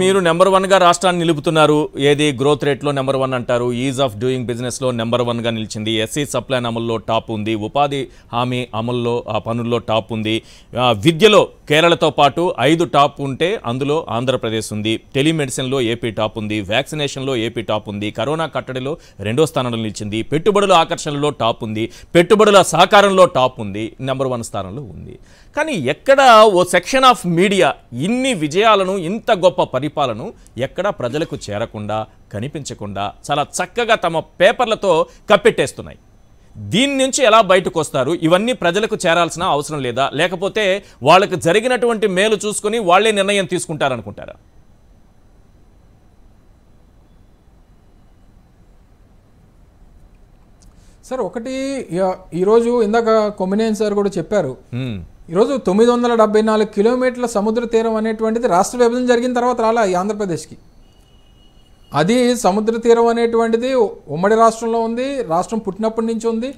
మీరు నెంబర్ వన్గా రాష్ట్రాన్ని నిలుపుతున్నారు ఏది గ్రోత్ రేట్లో నెంబర్ వన్ అంటారు ఈజ్ ఆఫ్ డూయింగ్ బిజినెస్లో నెంబర్ వన్గా నిలిచింది ఎస్సీ సప్లైన్ అమల్లో టాప్ ఉంది ఉపాధి హామీ అమల్లో ఆ పనుల్లో టాప్ ఉంది విద్యలో కేరళతో పాటు ఐదు టాప్ ఉంటే అందులో ఆంధ్రప్రదేశ్ ఉంది టెలిమెడిసిన్లో ఏపీ టాప్ ఉంది వ్యాక్సినేషన్లో ఏపీ టాప్ ఉంది కరోనా కట్టడిలో రెండో స్థానంలో నిలిచింది పెట్టుబడుల ఆకర్షణలో టాప్ ఉంది పెట్టుబడుల సహకారంలో టాప్ ఉంది నెంబర్ వన్ స్థానంలో ఉంది కానీ ఎక్కడ ఓ సెక్షన్ ఆఫ్ మీడియా ఇన్ని విజయాలను ఇంత గొప్ప పరిపాలను ఎక్కడ ప్రజలకు చేరకుండా కనిపించకుండా చాలా చక్కగా తమ పేపర్లతో కప్పెట్టేస్తున్నాయి దీని నుంచి ఎలా బయటకు వస్తారు ఇవన్నీ ప్రజలకు చేరాల్సిన అవసరం లేదా లేకపోతే వాళ్ళకు జరిగినటువంటి మేలు చూసుకొని వాళ్లే నిర్ణయం తీసుకుంటారనుకుంటారా సార్ ఒకటి ఈరోజు ఇందాక కొమ్మినేని సార్ కూడా చెప్పారు ఈరోజు తొమ్మిది వందల డెబ్బై నాలుగు కిలోమీటర్ల సముద్ర తీరం అనేటువంటిది రాష్ట్ర విభజన జరిగిన తర్వాత రాలా ఈ ఆంధ్రప్రదేశ్కి అది సముద్ర తీరం అనేటువంటిది ఉమ్మడి రాష్ట్రంలో ఉంది రాష్ట్రం పుట్టినప్పటి నుంచి ఉంది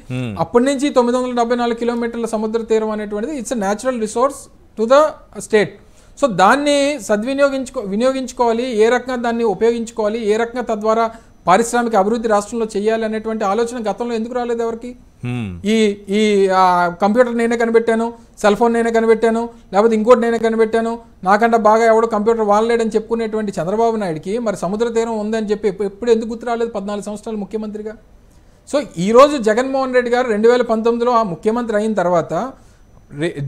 అప్పటి నుంచి తొమ్మిది వందల డెబ్బై నాలుగు కిలోమీటర్ల సముద్ర తీరం అనేటువంటిది it's natural resource to the state so దాన్ని సద్వినియోగించుకో వినియోగించుకోవాలి ఏ రకంగా దాన్ని ఉపయోగించుకోవాలి ఏ రకంగా తద్వారా పారిశ్రామిక అభివృద్ధి రాష్ట్రంలో చేయాలి అనేటువంటి ఆలోచన గతంలో ఎందుకు రాలేదు ఎవరికి ఈ ఈ కంప్యూటర్ నేనే కనిపెట్టాను సెల్ ఫోన్ నేనే కనిపెట్టాను లేకపోతే ఇంకోటి నేనే కనిపెట్టాను నాకంటే బాగా ఎవడు కంప్యూటర్ వాళ్ళలేడని చెప్పుకునేటువంటి చంద్రబాబు నాయుడికి మరి సముద్ర తీరం ఉందని చెప్పి ఎప్పుడు ఎందుకు గుర్తు రాలేదు పద్నాలుగు సంవత్సరాలు ముఖ్యమంత్రిగా సో ఈరోజు జగన్మోహన్ రెడ్డి గారు రెండు వేల పంతొమ్మిదిలో ఆ ముఖ్యమంత్రి అయిన తర్వాత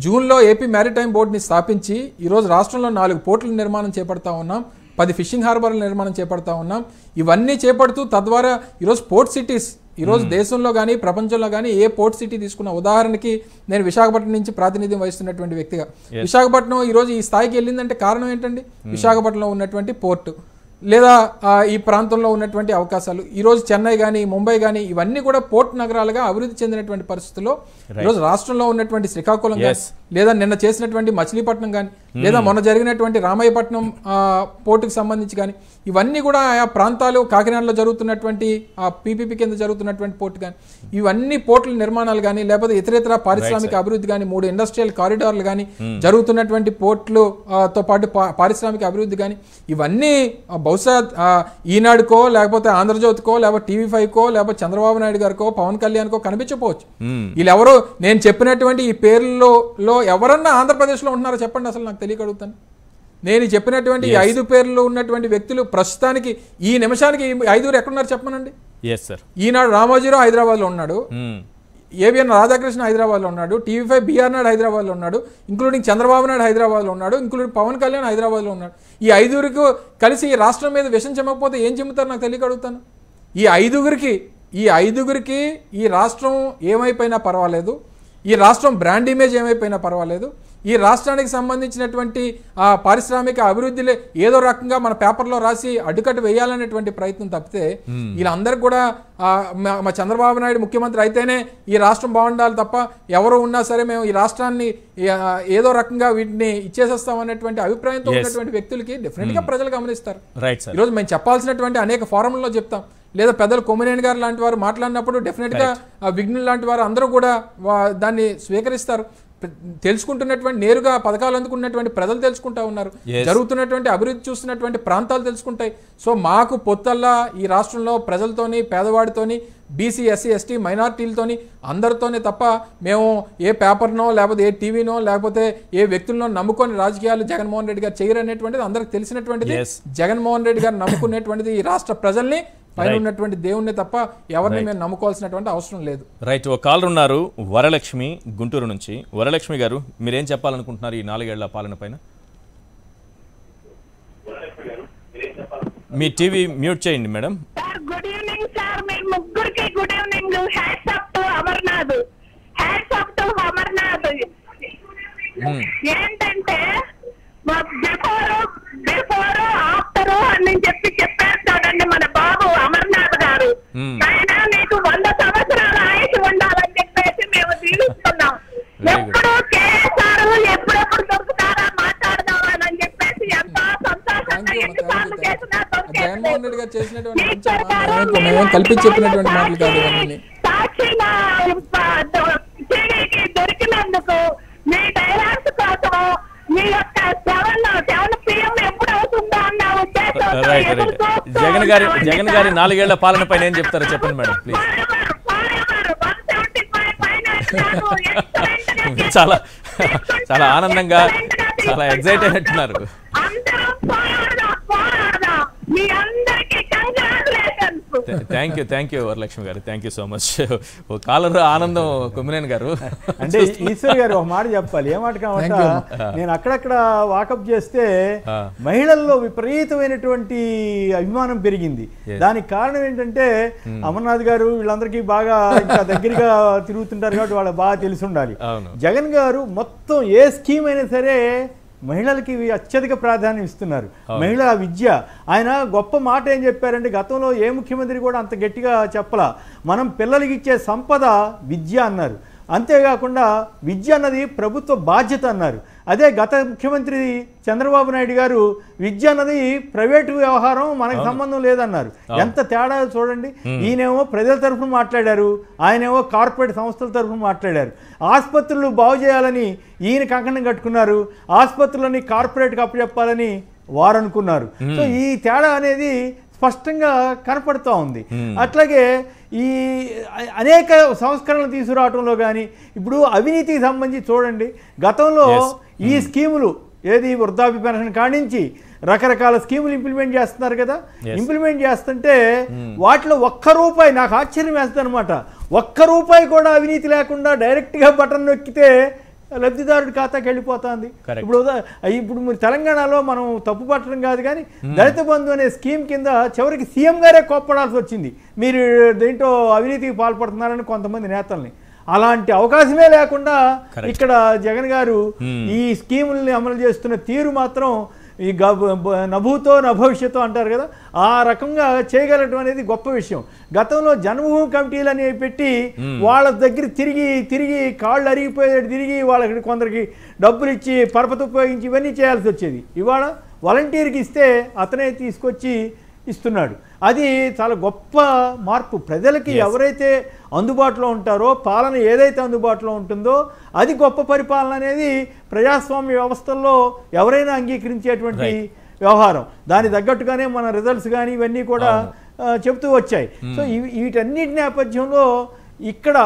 జూన్లో ఏపీ మ్యారిటైమ్ బోర్డుని స్థాపించి ఈరోజు రాష్ట్రంలో నాలుగు పోర్టుల నిర్మాణం చేపడతా ఉన్నాం పది ఫిషింగ్ హార్బర్ల నిర్మాణం చేపడతా ఉన్నాం ఇవన్నీ చేపడుతూ తద్వారా ఈరోజు పోర్ట్ సిటీస్ ఈరోజు దేశంలో కానీ ప్రపంచంలో కానీ ఏ పోర్ట్ సిటీ తీసుకున్న ఉదాహరణకి నేను విశాఖపట్నం నుంచి ప్రాతినిధ్యం వహిస్తున్నటువంటి వ్యక్తిగా విశాఖపట్నం ఈరోజు ఈ స్థాయికి వెళ్ళిందంటే కారణం ఏంటండి విశాఖపట్నంలో ఉన్నటువంటి పోర్టు లేదా ఈ ప్రాంతంలో ఉన్నటువంటి అవకాశాలు ఈరోజు చెన్నై కానీ ముంబై కానీ ఇవన్నీ కూడా పోర్ట్ నగరాలుగా అభివృద్ధి చెందినటువంటి పరిస్థితుల్లో ఈరోజు రాష్ట్రంలో ఉన్నటువంటి శ్రీకాకుళం లేదా నిన్న చేసినటువంటి మచిలీపట్నం కానీ లేదా మొన్న జరిగినటువంటి రామాయపట్నం పోర్టుకు సంబంధించి కానీ ఇవన్నీ కూడా ఆయా ప్రాంతాలు కాకినాడలో జరుగుతున్నటువంటి ఆ పీపీపీ కింద జరుగుతున్నటువంటి పోర్టు కానీ ఇవన్నీ పోర్టుల నిర్మాణాలు కానీ లేకపోతే ఇతరేతర పారిశ్రామిక అభివృద్ధి కానీ మూడు ఇండస్ట్రియల్ కారిడార్లు కానీ జరుగుతున్నటువంటి పోర్టులతో పాటు పారిశ్రామిక అభివృద్ధి కానీ ఇవన్నీ బహుశా ఈనాడుకో లేకపోతే ఆంధ్రజ్యోతికో లేకపోతే టీవీ ఫైవ్కో లేకపోతే చంద్రబాబు నాయుడు గారికో పవన్ కళ్యాణ్కో కనిపించకపోవచ్చు వీళ్ళెవరో నేను చెప్పినటువంటి ఈ పేర్లలో ఎవరన్నా ఆంధ్రప్రదేశ్లో ఉంటున్నారో చెప్పండి అసలు నాకు తెలియక అడుగుతాను నేను చెప్పినటువంటి ఐదు పేర్లు ఉన్నటువంటి వ్యక్తులు ప్రస్తుతానికి ఈ నిమిషానికి ఐదుగురు ఎక్కడున్నారు చెప్పమనండి ఈనాడు రామోజీరావు హైదరాబాద్లో ఉన్నాడు hmm. ఏబిఎన్ రాధాకృష్ణ హైదరాబాద్లో ఉన్నాడు టీవీ ఫైవ్ బీఆర్ నాయుడు హైదరాబాద్లో ఉన్నాడు ఇంక్లూడింగ్ చంద్రబాబు నాయుడు హైదరాబాద్లో ఉన్నాడు ఇంక్లూడింగ్ పవన్ కళ్యాణ్ హైదరాబాద్లో ఉన్నాడు ఈ ఐదుగురికి కలిసి ఈ రాష్ట్రం మీద విషం చెమ్మకపోతే ఏం చెమ్ముతారు నాకు తెలియక అడుగుతాను ఈ ఐదుగురికి ఈ ఐదుగురికి ఈ రాష్ట్రం ఏమైపోయినా పర్వాలేదు ఈ రాష్ట్రం బ్రాండ్ ఇమేజ్ ఏమైపోయినా పర్వాలేదు ఈ రాష్ట్రానికి సంబంధించినటువంటి పారిశ్రామిక అభివృద్ధిలో ఏదో రకంగా మన పేపర్లో రాసి అడ్డుకట్టు వేయాలనేటువంటి ప్రయత్నం తప్పితే వీళ్ళందరికీ కూడా మా చంద్రబాబు నాయుడు ముఖ్యమంత్రి అయితేనే ఈ రాష్ట్రం బాగుండాలి తప్ప ఎవరు ఉన్నా సరే మేము ఈ రాష్ట్రాన్ని ఏదో రకంగా వీటిని ఇచ్చేసేస్తాం అనేటువంటి అభిప్రాయంతో ఉన్నటువంటి వ్యక్తులకి గా ప్రజలు గమనిస్తారు ఈరోజు మేము చెప్పాల్సినటువంటి అనేక ఫారంలో చెప్తాం లేదా పెద్దలు కొమ్మినేని గారు లాంటి వారు మాట్లాడినప్పుడు డెఫినెట్గా విఘ్నులు లాంటి వారు అందరూ కూడా దాన్ని స్వీకరిస్తారు తెలుసుకుంటున్నటువంటి నేరుగా పథకాలు అందుకున్నటువంటి ప్రజలు తెలుసుకుంటా ఉన్నారు జరుగుతున్నటువంటి అభివృద్ధి చూస్తున్నటువంటి ప్రాంతాలు తెలుసుకుంటాయి సో మాకు పొత్తల్లా ఈ రాష్ట్రంలో ప్రజలతోని పేదవాడితోని బీసీ ఎస్సీ ఎస్టీ మైనార్టీలతోని అందరితోనే తప్ప మేము ఏ పేపర్నో లేకపోతే ఏ టీవీనో లేకపోతే ఏ వ్యక్తులనో నమ్ముకొని రాజకీయాలు జగన్మోహన్ రెడ్డి గారు చేయరనేటువంటిది అందరికి తెలిసినటువంటిది జగన్మోహన్ రెడ్డి గారు నమ్ముకునేటువంటిది ఈ రాష్ట్ర ప్రజల్ని పైన ఉన్నటువంటి దేవుణ్ణి తప్ప ఎవరిని మేము నమ్ముకోవాల్సినటువంటి అవసరం లేదు రైట్ ఒక కాలర్ ఉన్నారు వరలక్ష్మి గుంటూరు నుంచి వరలక్ష్మి గారు మీరేం చెప్పాలనుకుంటున్నారు ఈ నాలుగేళ్ల పాలన పైన మీ టీవీ మ్యూట్ చేయండి మేడం గుడ్ ఈవినింగ్ సార్ మీ ముగ్గురికి good evening hats to Amarnath hats to Amarnath hmm. ఏంటంటే ఏం కల్పించి చెప్పినటువంటి మాటలు కాదు రైట్ జగన్ గారి జగన్ గారి నాలుగేళ్ల పాలన పైన ఏం చెప్తారో చెప్పండి మేడం ప్లీజ్ చాలా చాలా ఆనందంగా చాలా ఎగ్జైట్ అయినట్టున్నారు thank you thank you Varalakshmi గారు థ్యాంక్ యూ సో మచ్ ఓ కాలర్ ఆనందం కొమ్మినేని గారు అంటే ఈశ్వర్ గారు ఒక మాట చెప్పాలి ఏ మాట కావాలంటే నేను అక్కడక్కడ వాకప్ చేస్తే మహిళల్లో విపరీతమైనటువంటి అభిమానం పెరిగింది దానికి కారణం ఏంటంటే hmm. అమర్నాథ్ గారు వీళ్ళందరికీ బాగా ఇంకా దగ్గరగా తిరుగుతుంటారు కాబట్టి వాళ్ళకి బాగా తెలిసి ఉండాలి జగన్ గారు మొత్తం ఏ స్కీమ్ అయినా సరే మహిళలకి అత్యధిక ప్రాధాన్యం ఇస్తున్నారు మహిళల విద్య ఆయన గొప్ప మాట ఏం చెప్పారంటే గతంలో ఏ ముఖ్యమంత్రి కూడా అంత గట్టిగా చెప్పలా మనం పిల్లలకి ఇచ్చే సంపద విద్య అన్నారు అంతేకాకుండా విద్య అన్నది ప్రభుత్వ బాధ్యత అన్నారు అదే గత ముఖ్యమంత్రి చంద్రబాబు నాయుడు గారు విద్య అన్నది ప్రైవేటు వ్యవహారం మనకు సంబంధం లేదన్నారు ఎంత తేడా చూడండి ఈయనేమో ప్రజల తరఫున మాట్లాడారు ఆయనేమో కార్పొరేట్ సంస్థల తరఫున మాట్లాడారు ఆసుపత్రులు బాగు చేయాలని ఈయన కంకణం కట్టుకున్నారు ఆసుపత్రులని కార్పొరేట్కి అప్పచెప్పాలని వారు అనుకున్నారు సో ఈ తేడా అనేది స్పష్టంగా కనపడుతూ ఉంది అట్లాగే ఈ అనేక సంస్కరణలు తీసుకురావటంలో కానీ ఇప్పుడు అవినీతికి సంబంధించి చూడండి గతంలో ఈ స్కీములు ఏది వృద్ధాప్య పెన్షన్ కానించి రకరకాల స్కీములు ఇంప్లిమెంట్ చేస్తున్నారు కదా ఇంప్లిమెంట్ చేస్తుంటే hmm. వాటిలో ఒక్క రూపాయి నాకు ఆశ్చర్యం అనమాట ఒక్క రూపాయి కూడా అవినీతి లేకుండా డైరెక్ట్గా బటన్ నొక్కితే లబ్ధిదారుడి ఖాతాకి వెళ్ళిపోతుంది ఇప్పుడు ఇప్పుడు మీరు తెలంగాణలో మనం తప్పు పట్టడం కాదు కానీ hmm. దళిత బంధు అనే స్కీమ్ కింద చివరికి సీఎం గారే కోప్పడాల్సి వచ్చింది మీరు దేంటో అవినీతికి పాల్పడుతున్నారని కొంతమంది నేతల్ని అలాంటి అవకాశమే లేకుండా ఇక్కడ జగన్ గారు hmm. ఈ స్కీముల్ని అమలు చేస్తున్న తీరు మాత్రం ఈ నభూతో భవిష్యత్తు అంటారు కదా ఆ రకంగా చేయగలటం అనేది గొప్ప విషయం గతంలో జన్మభూమి కమిటీలు అనేవి పెట్టి hmm. వాళ్ళ దగ్గర తిరిగి తిరిగి కాళ్ళు అరిగిపోయేటట్టు తిరిగి వాళ్ళకి కొందరికి డబ్బులు ఇచ్చి పరపతి ఉపయోగించి ఇవన్నీ చేయాల్సి వచ్చేది ఇవాళ వాలంటీర్కి ఇస్తే అతనే తీసుకొచ్చి ఇస్తున్నాడు అది చాలా గొప్ప మార్పు ప్రజలకి ఎవరైతే అందుబాటులో ఉంటారో పాలన ఏదైతే అందుబాటులో ఉంటుందో అది గొప్ప పరిపాలన అనేది ప్రజాస్వామ్య వ్యవస్థల్లో ఎవరైనా అంగీకరించేటువంటి వ్యవహారం దాని తగ్గట్టుగానే మన రిజల్ట్స్ కానీ ఇవన్నీ కూడా చెబుతూ వచ్చాయి hmm. సో వీటన్నిటి నేపథ్యంలో ఇక్కడ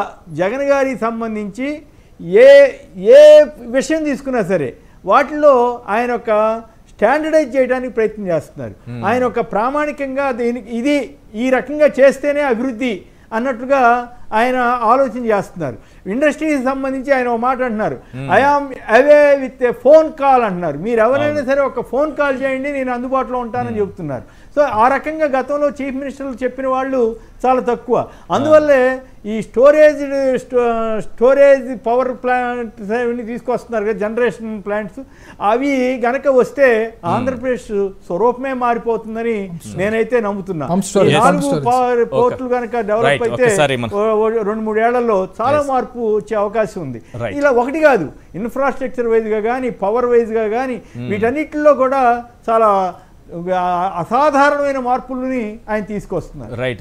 జగన్ గారికి సంబంధించి ఏ ఏ విషయం తీసుకున్నా సరే వాటిలో ఆయన యొక్క స్టాండర్డైజ్ చేయడానికి ప్రయత్నం చేస్తున్నారు hmm. ఆయన ఒక ప్రామాణికంగా దీనికి ఇది ఈ రకంగా చేస్తేనే అభివృద్ధి అన్నట్టుగా ఆయన ఆలోచన చేస్తున్నారు ఇండస్ట్రీకి సంబంధించి ఆయన ఒక మాట అంటున్నారు I am away with a phone call అంటున్నారు మీరు ఎవరైనా సరే ఒక ఫోన్ కాల్ చేయండి నేను అందుబాటులో ఉంటానని hmm. చెబుతున్నారు సో ఆ రకంగా గతంలో చీఫ్ మినిస్టర్లు చెప్పిన వాళ్ళు చాలా తక్కువ అందువల్లే ఈ స్టోరేజ్ స్టోరేజ్ పవర్ ప్లాంట్స్ అవన్నీ తీసుకొస్తున్నారు కదా జనరేషన్ ప్లాంట్స్ అవి గనక వస్తే ఆంధ్రప్రదేశ్ స్వరూపమే మారిపోతుందని నేనైతే నమ్ముతున్నాను నాలుగు పవర్ పోర్టులు కనుక డెవలప్ అయితే రెండు మూడేళ్లలో చాలా మార్పు వచ్చే అవకాశం ఉంది ఇలా ఒకటి కాదు ఇన్ఫ్రాస్ట్రక్చర్ వైజ్గా కానీ పవర్ వైజ్గా కానీ వీటన్నిటిలో కూడా చాలా అసాధారణమైన మార్పులని ఆయన తీసుకొస్తున్నారు రైట్